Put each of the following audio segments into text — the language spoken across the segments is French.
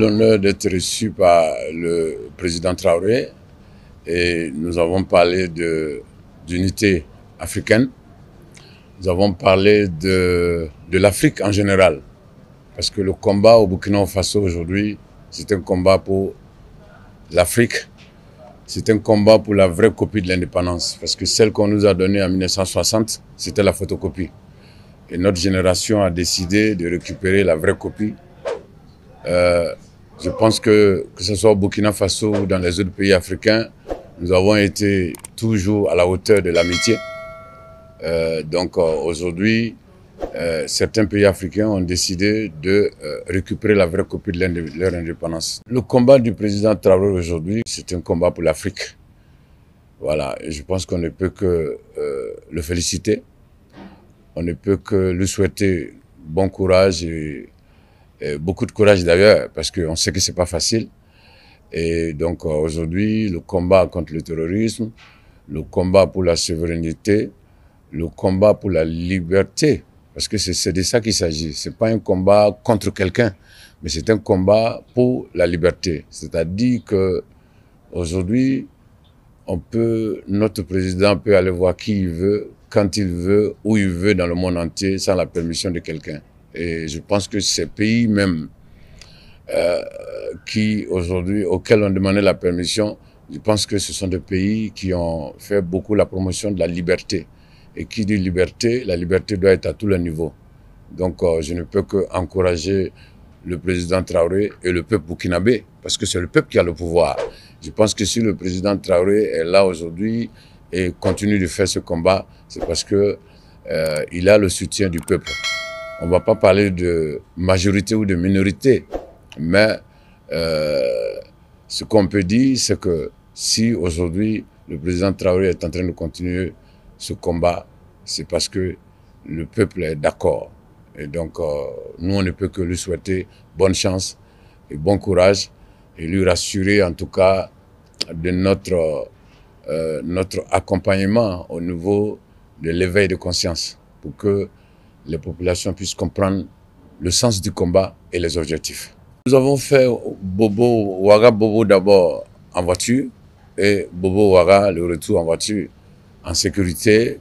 l'honneur d'être reçu par le président Traoré et nous avons parlé d'unité africaine. Nous avons parlé de, de l'Afrique en général. Parce que le combat au Burkina Faso aujourd'hui, c'est un combat pour l'Afrique. C'est un combat pour la vraie copie de l'indépendance. Parce que celle qu'on nous a donnée en 1960, c'était la photocopie. Et notre génération a décidé de récupérer la vraie copie. Euh, je pense que, que ce soit au Burkina Faso ou dans les autres pays africains, nous avons été toujours à la hauteur de l'amitié. Euh, donc euh, aujourd'hui, euh, certains pays africains ont décidé de récupérer la vraie copie de leur indépendance. Le combat du président Traoré aujourd'hui, c'est un combat pour l'Afrique. Voilà, je pense qu'on ne peut que le féliciter, on ne peut que lui souhaiter bon courage beaucoup de courage d'ailleurs, parce qu'on sait que c'est pas facile. Et donc euh, aujourd'hui, le combat contre le terrorisme, le combat pour la souveraineté, le combat pour la liberté, parce que c'est de ça qu'il s'agit. C'est pas un combat contre quelqu'un, mais c'est un combat pour la liberté. C'est-à-dire que aujourd'hui, on peut, notre président peut aller voir qui il veut, quand il veut, où il veut dans le monde entier, sans la permission de quelqu'un. Et je pense que ces pays même euh, qui aujourd'hui, auxquels on demandait la permission, je pense que ce sont des pays qui ont fait beaucoup la promotion de la liberté. Et qui dit liberté, la liberté doit être à tous les niveaux. Donc euh, je ne peux qu'encourager le président Traoré et le peuple burkinabé, parce que c'est le peuple qui a le pouvoir. Je pense que si le président Traoré est là aujourd'hui et continue de faire ce combat, c'est parce qu'il euh, a le soutien du peuple on ne va pas parler de majorité ou de minorité, mais euh, ce qu'on peut dire, c'est que si aujourd'hui le président Traoré est en train de continuer ce combat, c'est parce que le peuple est d'accord. Et donc, euh, nous, on ne peut que lui souhaiter bonne chance et bon courage et lui rassurer en tout cas de notre, euh, notre accompagnement au niveau de l'éveil de conscience pour que les populations puissent comprendre le sens du combat et les objectifs. Nous avons fait Bobo, Ouaga Bobo d'abord en voiture et Bobo Ouaga le retour en voiture en sécurité,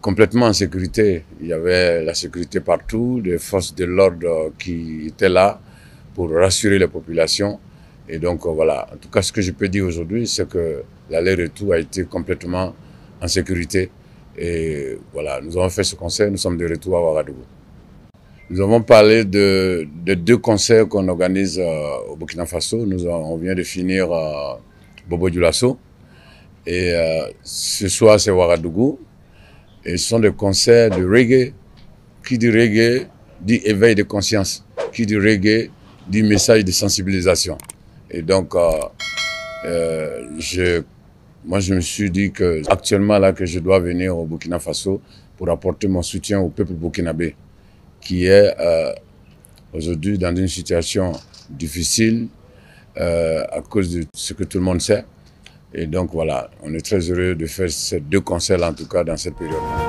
complètement en sécurité. Il y avait la sécurité partout, des forces de l'ordre qui étaient là pour rassurer les populations. Et donc euh, voilà, en tout cas ce que je peux dire aujourd'hui, c'est que l'aller-retour a été complètement en sécurité. Et voilà, nous avons fait ce concert, nous sommes de retour à Ouagadougou. Nous avons parlé de, deux concerts qu'on organise euh, au Burkina Faso. Nous on vient de finir euh, Bobo Dioulasso. Et euh, ce soir, c'est Ouagadougou. Et ce sont des concerts de reggae. Qui dit reggae dit éveil de conscience. Qui dit reggae dit message de sensibilisation. Et donc, je moi, je me suis dit que actuellement là que je dois venir au Burkina Faso pour apporter mon soutien au peuple burkinabé qui est euh, aujourd'hui dans une situation difficile euh, à cause de ce que tout le monde sait. Et donc voilà, on est très heureux de faire ces deux conseils en tout cas dans cette période.